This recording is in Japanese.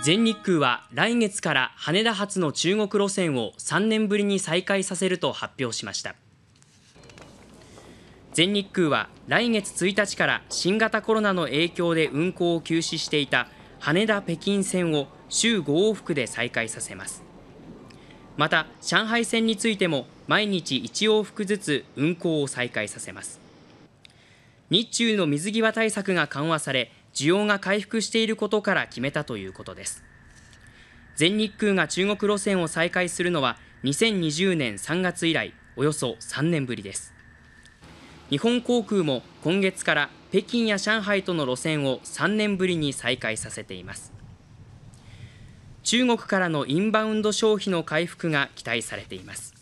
全日空は来月から羽田発の中国路線を3年ぶりに再開させると発表しました全日空は来月1日から新型コロナの影響で運航を休止していた羽田北京線を週5往復で再開させますまた上海線についても毎日1往復ずつ運航を再開させます日中の水際対策が緩和され需要が回復していることから決めたということです全日空が中国路線を再開するのは2020年3月以来およそ3年ぶりです日本航空も今月から北京や上海との路線を3年ぶりに再開させています中国からのインバウンド消費の回復が期待されています